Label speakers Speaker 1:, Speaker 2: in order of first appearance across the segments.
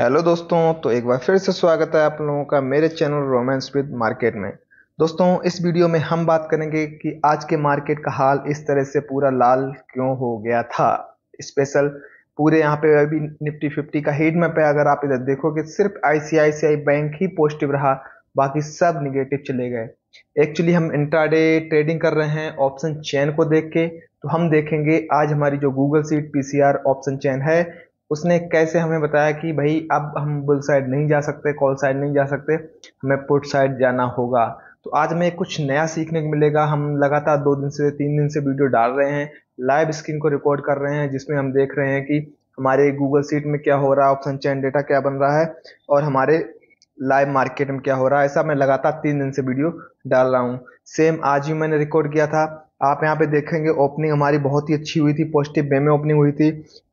Speaker 1: Hello दोस्तों तो एक बार फिर से स्वागत है आप लोगों का मेरे चैनल रोमांस विद मार्केट में दोस्तों इस वीडियो में हम बात करेंगे कि आज के मार्केट का हाल इस तरह से पूरा लाल क्यों हो गया था स्पेशल पूरे यहाँ पे अभी निफ्टी फिफ्टी का हेड मैप है अगर आप इधर देखोगे सिर्फ आईसीआईसीआई बैंक ही पॉजिटिव रहा बाकी सब निगेटिव चले गए एक्चुअली हम इंट्राडे ट्रेडिंग कर रहे हैं ऑप्शन चैन को देख के तो हम देखेंगे आज हमारी जो Google sheet PCR option chain है उसने कैसे हमें बताया कि भाई अब हम बुल साइड नहीं जा सकते कॉल साइड नहीं जा सकते हमें पुट साइड जाना होगा तो आज हमें कुछ नया सीखने को मिलेगा हम लगातार दो दिन से तीन दिन से वीडियो डाल रहे हैं लाइव स्क्रीन को रिकॉर्ड कर रहे हैं जिसमें हम देख रहे हैं कि हमारे गूगल सीट में क्या हो रहा है ऑप्शन चैन डेटा क्या बन रहा है और हमारे लाइव मार्केट में क्या हो रहा है ऐसा मैं लगातार तीन दिन से वीडियो डाल रहा हूँ सेम आज ही मैंने रिकॉर्ड किया था आप यहाँ पे देखेंगे ओपनिंग हमारी बहुत ही अच्छी हुई थी पॉजिटिव वे में ओपनिंग हुई थी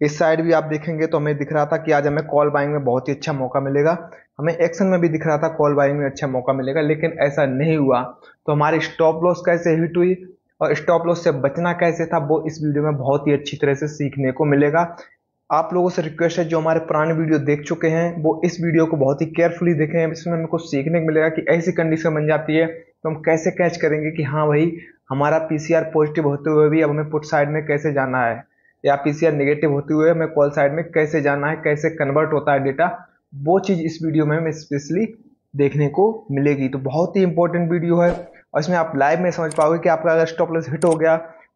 Speaker 1: इस साइड भी आप देखेंगे तो हमें दिख रहा था कि आज हमें कॉल बाइंग में बहुत ही अच्छा मौका मिलेगा हमें एक्शन में भी दिख रहा था कॉल बाइंग में अच्छा मौका मिलेगा लेकिन ऐसा नहीं हुआ तो हमारी स्टॉप लॉस कैसे हिट हुई और स्टॉप लॉस से बचना कैसे था वो इस वीडियो में बहुत ही अच्छी तरह से सीखने को मिलेगा आप लोगों से रिक्वेस्ट है जो हमारे पुराने वीडियो देख चुके हैं वो इस वीडियो को बहुत ही केयरफुली देखें इसमें हमको सीखने को मिलेगा कि ऐसी कंडीशन बन जाती है तो हम कैसे कैच करेंगे कि हाँ भाई हमारा पीसीआर पॉजिटिव होते हुए भी अब हमें पुट साइड में कैसे जाना है या पीसीआर नेगेटिव होते हुए हमें कॉल साइड में कैसे जाना है कैसे कन्वर्ट होता है डेटा वो चीज़ इस वीडियो में हमें स्पेशली देखने को मिलेगी तो बहुत ही इंपॉर्टेंट वीडियो है और इसमें आप लाइव में समझ पाओगे कि आपका अगर स्टॉप हिट हो गया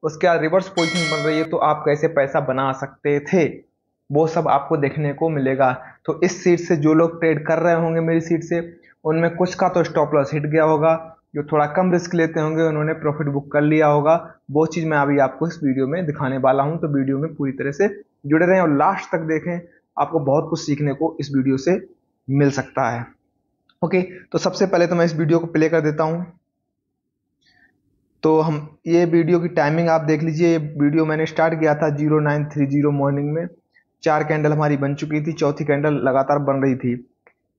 Speaker 1: उसके बाद रिवर्स पोजिशन बन रही है तो आप कैसे पैसा बना सकते थे वो सब आपको देखने को मिलेगा तो इस सीट से जो लोग ट्रेड कर रहे होंगे मेरी सीट से उनमें कुछ का तो स्टॉप लॉस हिट गया होगा जो थोड़ा कम रिस्क लेते होंगे उन्होंने प्रॉफिट बुक कर लिया होगा वो चीज़ मैं अभी आपको इस वीडियो में दिखाने वाला हूँ तो वीडियो में पूरी तरह से जुड़े रहें और लास्ट तक देखें आपको बहुत कुछ सीखने को इस वीडियो से मिल सकता है ओके तो सबसे पहले तो मैं इस वीडियो को प्ले कर देता हूँ तो हम ये वीडियो की टाइमिंग आप देख लीजिए ये वीडियो मैंने स्टार्ट किया था zero nine three zero morning में चार कैंडल हमारी बन चुकी थी चौथी कैंडल लगातार बन रही थी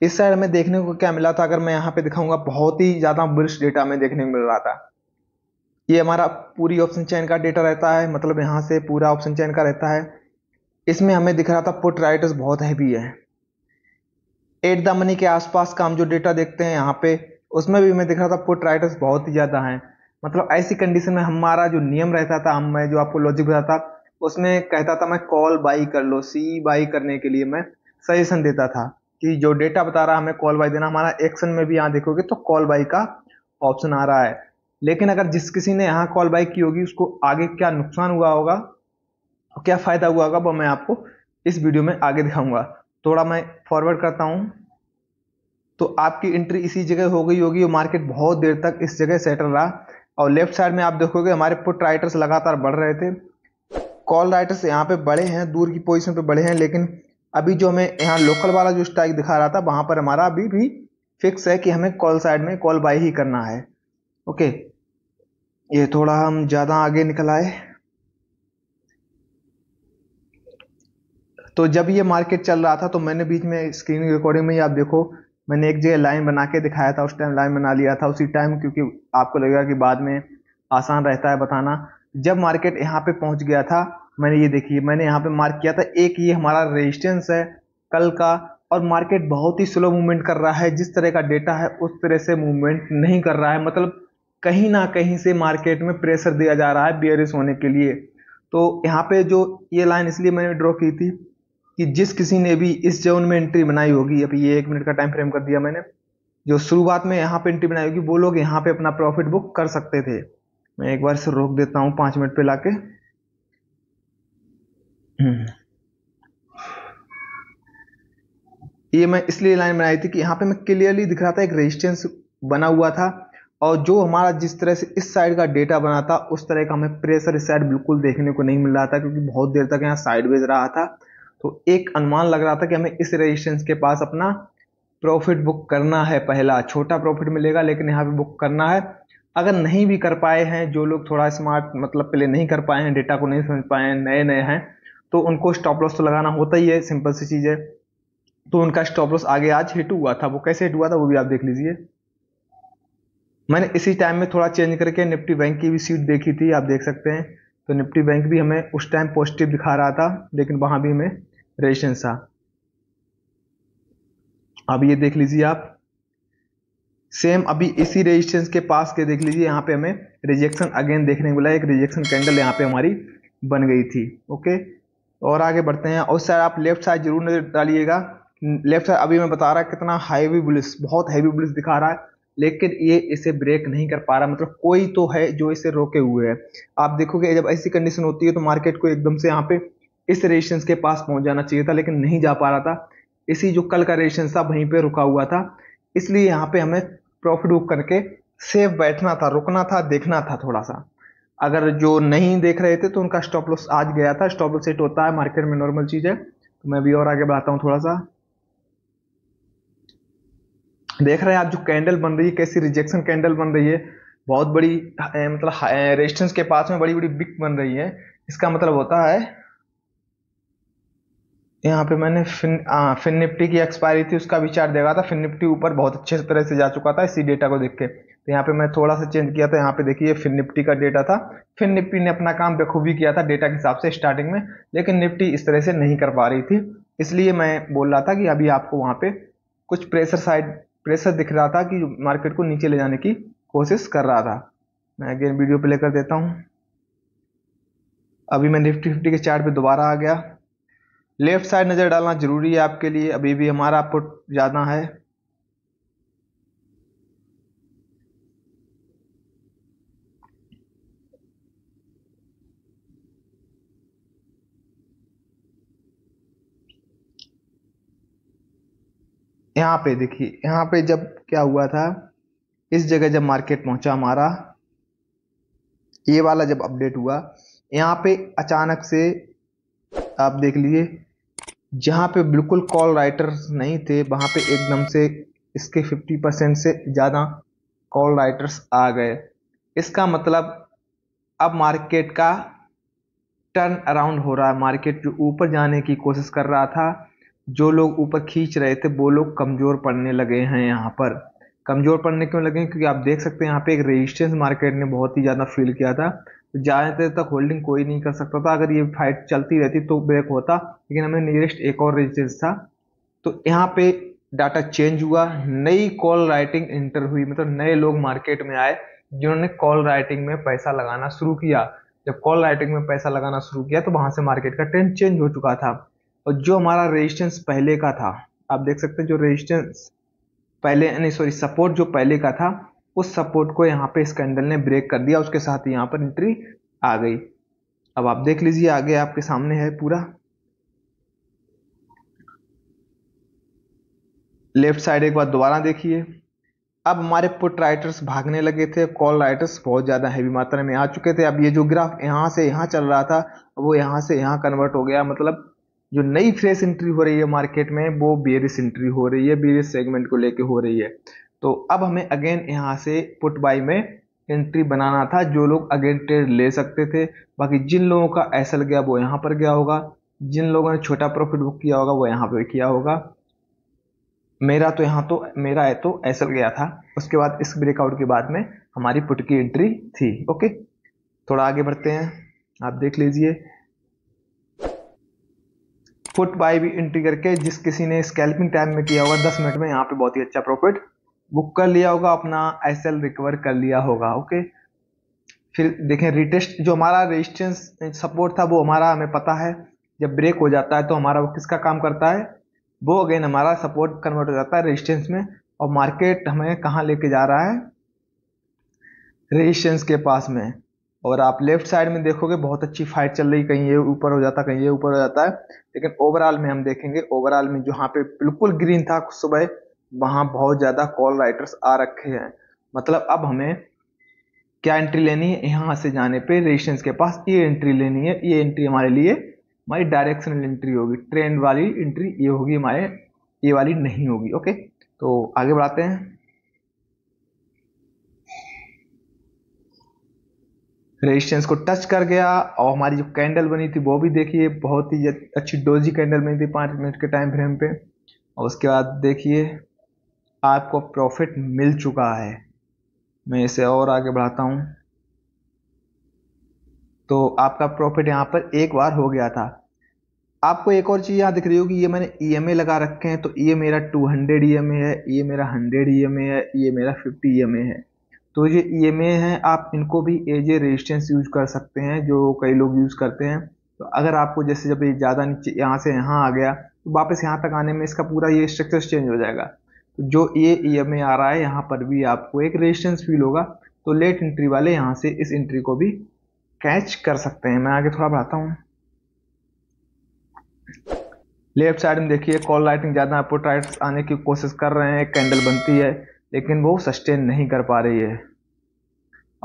Speaker 1: इस साइड में देखने को क्या मिला था अगर मैं यहाँ पे दिखाऊंगा बहुत ही ज़्यादा ब्रिश डेटा में देखने को मिल रहा था ये हमारा पूरी ऑप्शन चैन का डेटा रहता है मतलब यहाँ से पूरा ऑप्शन चैन का रहता है इसमें हमें दिख रहा था पुट राइटर्स बहुत हैवी है एट द मनी के आसपास का हम जो डेटा देखते हैं यहाँ पे उसमें भी हमें दिख रहा था पुट राइटर्स बहुत ही ज़्यादा हैं मतलब ऐसी कंडीशन में हमारा जो नियम रहता था हम मैं जो आपको लॉजिक बताता उसमें कहता था मैं कॉल बाई कर लो सी बाई करने के लिए मैं सजेशन देता था कि जो डेटा बता रहा है हमें कॉल बाई देना हमारा एक्शन में भी यहाँ देखोगे तो कॉल बाई का ऑप्शन आ रहा है लेकिन अगर जिस किसी ने यहाँ कॉल बाई की होगी उसको आगे क्या नुकसान हुआ होगा क्या फ़ायदा हुआ होगा वो मैं आपको इस वीडियो में आगे दिखाऊंगा थोड़ा मैं फॉरवर्ड करता हूँ तो आपकी एंट्री इसी जगह हो गई होगी और मार्केट बहुत देर तक इस जगह सेटल रहा और लेफ्ट साइड में आप देखोगे हमारे पुट राइटर्स लगातार बढ़ रहे थे कॉल राइटर्स यहाँ पे बड़े हैं दूर की पोजीशन पे बड़े हैं लेकिन अभी जो हमें यहाँ लोकल वाला जो स्ट्राइक दिखा रहा था वहाँ पर हमारा अभी भी फिक्स है कि हमें कॉल साइड में कॉल बाई ही करना है ओके ये थोड़ा हम ज़्यादा आगे निकल आए तो जब ये मार्केट चल रहा था तो मैंने बीच में स्क्रीन रिकॉर्डिंग में ही आप देखो मैंने एक जगह लाइन बना के दिखाया था उस टाइम लाइन बना लिया था उसी टाइम क्योंकि आपको लगेगा कि बाद में आसान रहता है बताना जब मार्केट यहाँ पे पहुँच गया था मैंने ये देखी मैंने यहाँ पे मार्क किया था एक ये हमारा रेजिस्टेंस है कल का और मार्केट बहुत ही स्लो मूवमेंट कर रहा है जिस तरह का डेटा है उस तरह से मूवमेंट नहीं कर रहा है मतलब कहीं ना कहीं से मार्केट में प्रेशर दिया जा रहा है बियरिस होने के लिए तो यहाँ पे जो ये लाइन इसलिए मैंने ड्रॉ की थी कि जिस किसी ने भी इस जोन में एंट्री बनाई होगी अभी ये एक मिनट का टाइम फ्रेम कर दिया मैंने जो शुरुआत में यहाँ पे एंट्री बनाई होगी वो लोग यहाँ पे अपना प्रॉफिट बुक कर सकते थे मैं एक बार से रोक देता हूँ पाँच मिनट पे लाके हम्म। ये मैं इसलिए लाइन बनाई थी कि यहाँ पे मैं क्लियरली दिख रहा था एक रेजिस्टेंस बना हुआ था और जो हमारा जिस तरह से इस साइड का डेटा बना था उस तरह का हमें प्रेशर इस साइड बिल्कुल देखने को नहीं मिल रहा था क्योंकि बहुत देर तक यहाँ साइडवेज रहा था तो एक अनुमान लग रहा था कि हमें इस रेजिस्टेंस के पास अपना प्रॉफिट बुक करना है पहला छोटा प्रॉफिट मिलेगा लेकिन यहाँ पे बुक करना है अगर नहीं भी कर पाए हैं जो लोग थोड़ा स्मार्ट मतलब प्ले नहीं कर पाए हैं डेटा को नहीं समझ पाए हैं नए नए हैं तो उनको स्टॉप लॉस तो लगाना होता ही है सिंपल सी चीज़ है तो उनका स्टॉप लॉस आगे आज हिट हुआ था वो कैसे हिट हुआ था वो भी आप देख लीजिए मैंने इसी टाइम में थोड़ा चेंज करके निफ्टी बैंक की भी सीट देखी थी आप देख सकते हैं तो निफ्टी बैंक भी हमें उस टाइम पॉजिटिव दिखा रहा था लेकिन वहां भी हमें रेजिस्टेंस था अब ये देख लीजिए आप सेम अभी इसी रेजिस्टेंस के पास के देख लीजिए यहाँ पे हमें रिजेक्शन अगेन देखने को मिला एक रिजेक्शन कैंडल यहाँ पे हमारी बन गई थी ओके और आगे बढ़ते हैं और सर आप लेफ्ट साइड जरूर नज़र डालिएगा लेफ्ट साइड अभी मैं बता रहा है कितना हैवी बुलिस बहुत हैवी बुलिस दिखा रहा है लेकिन ये इसे ब्रेक नहीं कर पा रहा मतलब कोई तो है जो इसे रोके हुए है आप देखोगे जब ऐसी कंडीशन होती है तो मार्केट को एकदम से यहाँ पे इस रेशंस के पास पहुँच जाना चाहिए था लेकिन नहीं जा पा रहा था इसी जो कल का रेशंस था वहीं पर रुका हुआ था इसलिए यहाँ पे हमें प्रॉफिट बुक करके सेफ बैठना था रुकना था देखना था थोड़ा सा अगर जो नहीं देख रहे थे तो उनका स्टॉप लॉस आज गया था स्टॉप लॉस सेट होता है मार्केट में नॉर्मल चीज़ है तो मैं भी और आगे बढ़ाता हूँ थोड़ा सा देख रहे हैं आप जो कैंडल बन रही है कैसी रिजेक्शन कैंडल बन रही है बहुत बड़ी मतलब रेजिस्टेंस के पास में बड़ी बड़ी बिक बन रही है इसका मतलब होता है यहाँ पे मैंने फिन आ, फिन निफ्टी की एक्सपायरी थी उसका विचार देखा था फिन निफ्टी ऊपर बहुत अच्छे तरह से जा चुका था इसी डेटा को देख के तो यहाँ पे मैं थोड़ा सा चेंज किया था यहाँ पे देखिए फिन निफ्टी का डेटा था फिन निफ्टी ने अपना काम बेखूबी किया था डेटा के हिसाब से स्टार्टिंग में लेकिन निफ्टी इस तरह से नहीं कर पा रही थी इसलिए मैं बोल रहा था कि अभी आपको वहाँ पे कुछ प्रेशर साइड प्रेशर दिख रहा था कि मार्केट को नीचे ले जाने की कोशिश कर रहा था मैं अगेन वीडियो प्ले कर देता हूँ अभी मैं निफ्टी फिफ्टी के चार्ट पे दोबारा आ गया लेफ़्ट साइड नज़र डालना ज़रूरी है आपके लिए अभी भी हमारा आपको जाना है यहाँ पे देखिए यहाँ पे जब क्या हुआ था इस जगह जब मार्केट पहुंचा हमारा ये वाला जब अपडेट हुआ यहाँ पे अचानक से आप देख लीजिए जहाँ पे बिल्कुल कॉल राइटर्स नहीं थे वहाँ पे एकदम से इसके 50 परसेंट से ज़्यादा कॉल राइटर्स आ गए इसका मतलब अब मार्केट का टर्न अराउंड हो रहा है मार्केट जो ऊपर जाने की कोशिश कर रहा था जो लोग ऊपर खींच रहे थे वो लोग कमज़ोर पड़ने लगे हैं यहाँ पर कमज़ोर पड़ने क्यों लगे क्योंकि आप देख सकते हैं यहाँ पे एक रेजिस्टेंस मार्केट ने बहुत ही ज़्यादा फील किया था ज़्यादा देर तक होल्डिंग कोई नहीं कर सकता था अगर ये फाइट चलती रहती तो ब्रेक होता लेकिन हमें नियरेस्ट एक और रेजिस्टेंस था तो यहाँ पे डाटा चेंज हुआ नई कॉल राइटिंग इंटर हुई मतलब नए लोग मार्केट में आए जिन्होंने कॉल राइटिंग में पैसा लगाना शुरू किया जब कॉल राइटिंग में पैसा लगाना शुरू किया तो वहां से मार्केट का ट्रेंड चेंज हो चुका था और जो हमारा रेजिस्टेंस पहले का था आप देख सकते हैं जो रेजिस्टेंस पहले यानी सॉरी सपोर्ट जो पहले का था उस सपोर्ट को यहाँ पे स्कैंडल ने ब्रेक कर दिया उसके साथ यहाँ पर एंट्री आ गई अब आप देख लीजिए आगे आपके सामने है पूरा लेफ्ट साइड एक बार दोबारा देखिए अब हमारे पुट राइटर्स भागने लगे थे कॉल राइटर्स बहुत ज़्यादा हैवी मात्रा में आ चुके थे अब ये जो ग्राफ यहाँ से यहाँ चल रहा था वो यहाँ से यहाँ कन्वर्ट हो गया मतलब जो नई फ्रेश एंट्री हो रही है मार्केट में वो बेरिस एंट्री हो रही है बेरिस सेगमेंट को लेके हो रही है तो अब हमें अगेन यहाँ से पुट बाई में एंट्री बनाना था जो लोग अगेन ट्रेड ले सकते थे बाकी जिन लोगों का एसल गया वो यहाँ पर गया होगा जिन लोगों ने छोटा प्रॉफिट बुक किया होगा वो यहाँ पर किया होगा मेरा तो यहाँ तो मेरा है तो एसल गया था उसके बाद इस ब्रेकआउट के बाद में हमारी पुट की एंट्री थी ओके थोड़ा आगे बढ़ते हैं आप देख लीजिए फुट बाई भी एंट्री करके जिस किसी ने स्कैल्पिंग टाइम में किया हुआ दस मिनट में यहाँ पे बहुत ही अच्छा प्रॉफिट बुक कर लिया होगा अपना एस रिकवर कर लिया होगा ओके फिर देखें रिटेस्ट जो हमारा रेजिस्टेंस सपोर्ट था वो हमारा हमें पता है जब ब्रेक हो जाता है तो हमारा वो किसका काम करता है वो अगेन हमारा सपोर्ट कन्वर्ट हो जाता है रेजिस्टेंस में और मार्केट हमें कहाँ लेके जा रहा है रेजिस्टेंस के पास में और आप लेफ्ट साइड में देखोगे बहुत अच्छी फाइट चल रही कहीं ये ऊपर हो जाता कहीं ये ऊपर हो जाता है लेकिन ओवरऑल में हम देखेंगे ओवरऑल में जहाँ पे बिल्कुल ग्रीन था सुबह वहाँ बहुत ज़्यादा कॉल राइटर्स आ रखे हैं मतलब अब हमें क्या एंट्री लेनी है यहाँ से जाने पे रेशंस के पास ये एंट्री लेनी है ये एंट्री हमारे लिए हमारी डायरेक्शनल एंट्री होगी ट्रेन वाली एंट्री ये होगी हमारे ये वाली नहीं होगी ओके तो आगे बढ़ाते हैं रेजिस्टेंस को टच कर गया और हमारी जो कैंडल बनी थी वो भी देखिए बहुत ही अच्छी डोजी कैंडल बनी थी पाँच मिनट के टाइम फ्रेम पे और उसके बाद देखिए आपको प्रॉफिट मिल चुका है मैं इसे और आगे बढ़ाता हूँ तो आपका प्रॉफिट यहाँ पर एक बार हो गया था आपको एक और चीज़ यहाँ दिख रही होगी ये मैंने ई e लगा रखे हैं तो ये मेरा 200 हंड्रेड ई है ये मेरा 100 ई e है ये मेरा 50 ई e है तो ये ई है आप इनको भी एज ए रेजिस्टेंस यूज कर सकते हैं जो कई लोग यूज़ करते हैं तो अगर आपको जैसे जब ये ज़्यादा नीचे यहाँ से यहाँ आ गया तो वापस यहाँ तक आने में इसका पूरा ये स्ट्रक्चर चेंज हो जाएगा जो ये ई e, आ रहा है यहाँ पर भी आपको एक रेजिस्टेंस फील होगा तो लेट एंट्री वाले यहाँ से इस एंट्री को भी कैच कर सकते हैं मैं आगे थोड़ा बढ़ाता हूँ लेफ्ट साइड में देखिए कॉल लाइटिंग ज़्यादा आपको ट्राइट्स आने की कोशिश कर रहे हैं कैंडल बनती है लेकिन वो सस्टेन नहीं कर पा रही है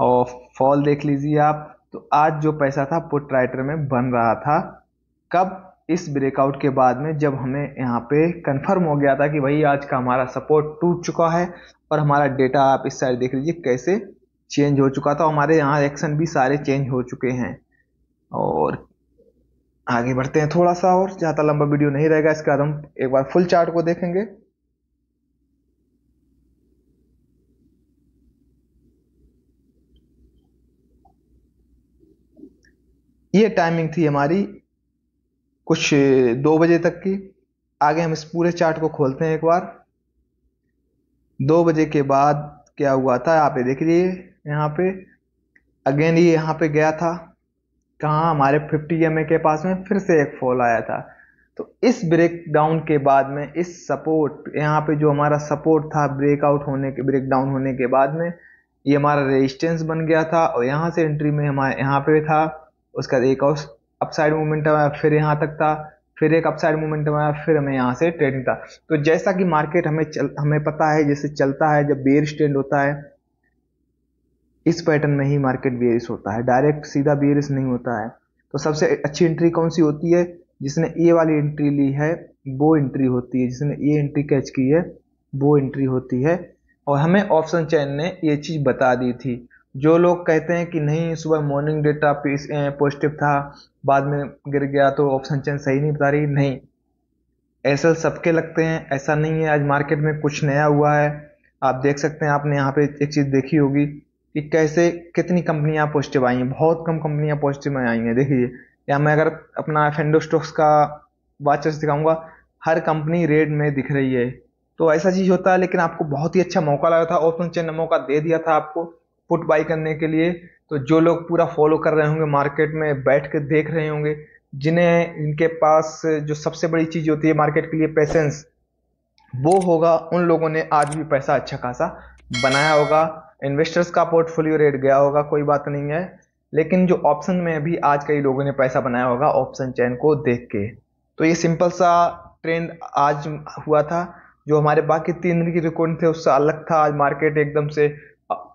Speaker 1: और फॉल देख लीजिए आप तो आज जो पैसा था पुट राइटर में बन रहा था कब इस ब्रेकआउट के बाद में जब हमें यहाँ पे कंफर्म हो गया था कि भाई आज का हमारा सपोर्ट टूट चुका है और हमारा डेटा आप इस साइड देख लीजिए कैसे चेंज हो चुका था हमारे यहाँ एक्शन भी सारे चेंज हो चुके हैं और आगे बढ़ते हैं थोड़ा सा और ज़्यादा लंबा वीडियो नहीं रहेगा इसके बाद हम एक बार फुल चार्ट को देखेंगे ये टाइमिंग थी हमारी कुछ दो बजे तक की आगे हम इस पूरे चार्ट को खोलते हैं एक बार दो बजे के बाद क्या हुआ था आप ये देख लीजिए यहाँ पे अगेन ये यहाँ पे गया था कहाँ हमारे 50 एम के पास में फिर से एक फॉल आया था तो इस ब्रेकडाउन के बाद में इस सपोर्ट यहाँ पे जो हमारा सपोर्ट था ब्रेकआउट होने के ब्रेक डाउन होने के बाद में ये हमारा रेजिस्टेंस बन गया था और यहाँ से एंट्री में हमारे यहाँ पे था उसका एक और अपसाइड मोमेंटम आया फिर यहाँ तक था फिर एक अपसाइड मोमेंटम आया फिर हमें यहाँ से ट्रेडिंग था तो जैसा कि मार्केट हमें चल हमें पता है जैसे चलता है जब बेरिश स्टैंड होता है इस पैटर्न में ही मार्केट बेरिश होता है डायरेक्ट सीधा बेरिश नहीं होता है तो सबसे अच्छी एंट्री कौन सी होती है जिसने ए वाली एंट्री ली है वो एंट्री होती है जिसने ए एंट्री कैच की है वो एंट्री होती है और हमें ऑप्शन चैन ने ये चीज़ बता दी थी जो लोग कहते हैं कि नहीं सुबह मॉर्निंग डेटा पॉजिटिव था बाद में गिर गया तो ऑप्शन चेन सही नहीं बता रही नहीं ऐसा सबके लगते हैं ऐसा नहीं है आज मार्केट में कुछ नया हुआ है आप देख सकते हैं आपने यहाँ पे एक चीज़ देखी होगी कि कैसे कितनी कंपनियाँ पॉजिटिव आई हैं बहुत कम कंपनियाँ पॉजिटिव में आई हैं देखिए या मैं अगर अपना फेंडो स्टॉक्स का वाचर्स दिखाऊंगा हर कंपनी रेड में दिख रही है तो ऐसा चीज़ होता है लेकिन आपको बहुत ही अच्छा मौका लगा था ऑप्शन चेन ने मौका दे दिया था आपको पुट बाई करने के लिए तो जो लोग पूरा फॉलो कर रहे होंगे मार्केट में बैठ कर देख रहे होंगे जिन्हें इनके पास जो सबसे बड़ी चीज़ होती है मार्केट के लिए पैसेंस वो होगा उन लोगों ने आज भी पैसा अच्छा खासा बनाया होगा इन्वेस्टर्स का पोर्टफोलियो रेट गया होगा कोई बात नहीं है लेकिन जो ऑप्शन में भी आज कई लोगों ने पैसा बनाया होगा ऑप्शन चैन को देख के तो ये सिंपल सा ट्रेंड आज हुआ था जो हमारे बाकी तीन दिन की रिकॉर्ड थे उससे अलग था आज मार्केट एकदम से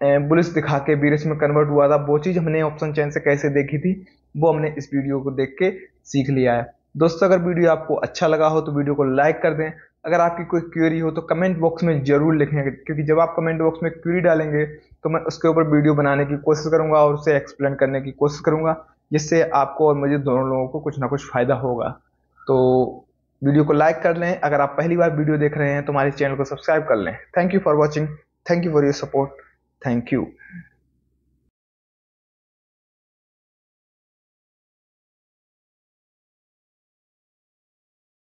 Speaker 1: एम्बुलेंस दिखा के बीरस में कन्वर्ट हुआ था वो चीज़ हमने ऑप्शन चैन से कैसे देखी थी वो हमने इस वीडियो को देख के सीख लिया है दोस्तों अगर वीडियो आपको अच्छा लगा हो तो वीडियो को लाइक कर दें अगर आपकी कोई क्वेरी हो तो कमेंट बॉक्स में ज़रूर लिखें क्योंकि जब आप कमेंट बॉक्स में क्वेरी डालेंगे तो मैं उसके ऊपर वीडियो बनाने की कोशिश करूंगा और उसे एक्सप्लेन करने की कोशिश करूंगा जिससे आपको और मुझे दोनों लोगों को कुछ ना कुछ फ़ायदा होगा तो वीडियो को लाइक कर लें अगर आप पहली बार वीडियो देख रहे हैं तो हमारे चैनल को सब्सक्राइब कर लें thank you for watching thank you for your support thank you